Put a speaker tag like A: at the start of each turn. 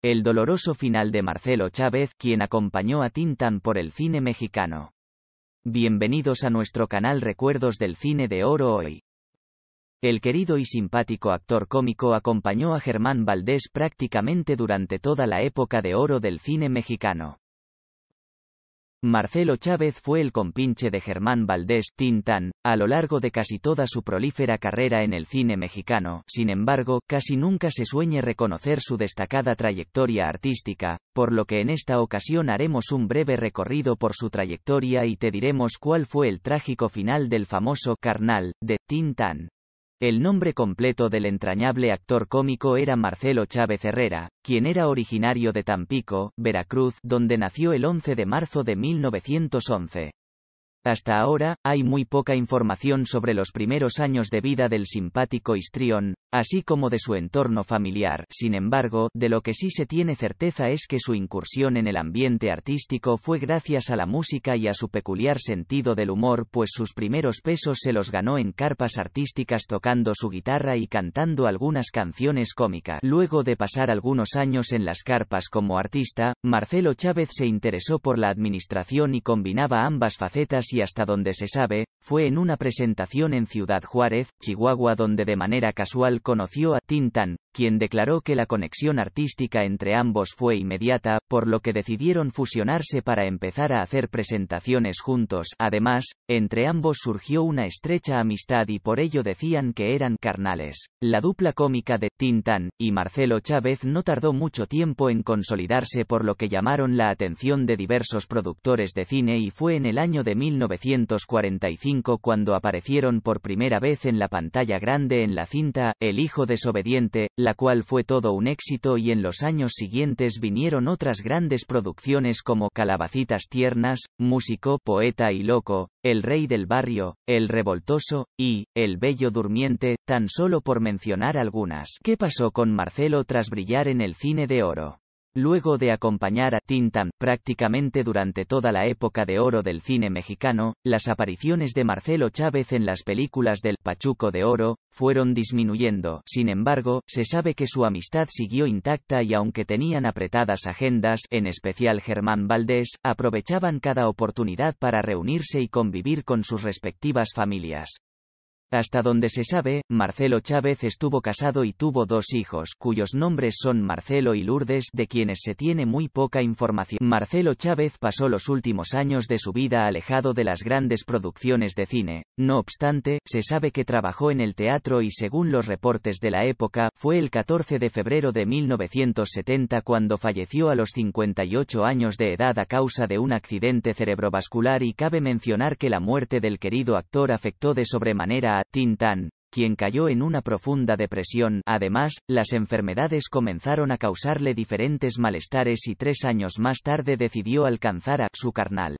A: El doloroso final de Marcelo Chávez, quien acompañó a Tintan por el cine mexicano. Bienvenidos a nuestro canal Recuerdos del Cine de Oro hoy. El querido y simpático actor cómico acompañó a Germán Valdés prácticamente durante toda la época de oro del cine mexicano. Marcelo Chávez fue el compinche de Germán Valdés Tintán, a lo largo de casi toda su prolífera carrera en el cine mexicano, sin embargo, casi nunca se sueñe reconocer su destacada trayectoria artística, por lo que en esta ocasión haremos un breve recorrido por su trayectoria y te diremos cuál fue el trágico final del famoso carnal de Tintán. El nombre completo del entrañable actor cómico era Marcelo Chávez Herrera, quien era originario de Tampico, Veracruz, donde nació el 11 de marzo de 1911. Hasta ahora, hay muy poca información sobre los primeros años de vida del simpático histrión, así como de su entorno familiar. Sin embargo, de lo que sí se tiene certeza es que su incursión en el ambiente artístico fue gracias a la música y a su peculiar sentido del humor, pues sus primeros pesos se los ganó en carpas artísticas tocando su guitarra y cantando algunas canciones cómicas. Luego de pasar algunos años en las carpas como artista, Marcelo Chávez se interesó por la administración y combinaba ambas facetas y hasta donde se sabe, fue en una presentación en Ciudad Juárez, Chihuahua donde de manera casual conoció a Tintan, quien declaró que la conexión artística entre ambos fue inmediata, por lo que decidieron fusionarse para empezar a hacer presentaciones juntos. Además, entre ambos surgió una estrecha amistad y por ello decían que eran carnales. La dupla cómica de Tintán, y Marcelo Chávez no tardó mucho tiempo en consolidarse por lo que llamaron la atención de diversos productores de cine y fue en el año de 1945 cuando aparecieron por primera vez en la pantalla grande en la cinta El hijo desobediente, la cual fue todo un éxito y en los años siguientes vinieron otras grandes producciones como Calabacitas tiernas, Músico, Poeta y Loco, el Rey del Barrio, El Revoltoso, y El Bello Durmiente, tan solo por mencionar algunas. ¿Qué pasó con Marcelo tras brillar en el cine de oro? Luego de acompañar a Tintan prácticamente durante toda la época de oro del cine mexicano, las apariciones de Marcelo Chávez en las películas del Pachuco de Oro fueron disminuyendo. Sin embargo, se sabe que su amistad siguió intacta y aunque tenían apretadas agendas, en especial Germán Valdés, aprovechaban cada oportunidad para reunirse y convivir con sus respectivas familias. Hasta donde se sabe, Marcelo Chávez estuvo casado y tuvo dos hijos, cuyos nombres son Marcelo y Lourdes, de quienes se tiene muy poca información. Marcelo Chávez pasó los últimos años de su vida alejado de las grandes producciones de cine. No obstante, se sabe que trabajó en el teatro y según los reportes de la época, fue el 14 de febrero de 1970 cuando falleció a los 58 años de edad a causa de un accidente cerebrovascular y cabe mencionar que la muerte del querido actor afectó de sobremanera a Tintan, Tintán, quien cayó en una profunda depresión. Además, las enfermedades comenzaron a causarle diferentes malestares y tres años más tarde decidió alcanzar a su carnal.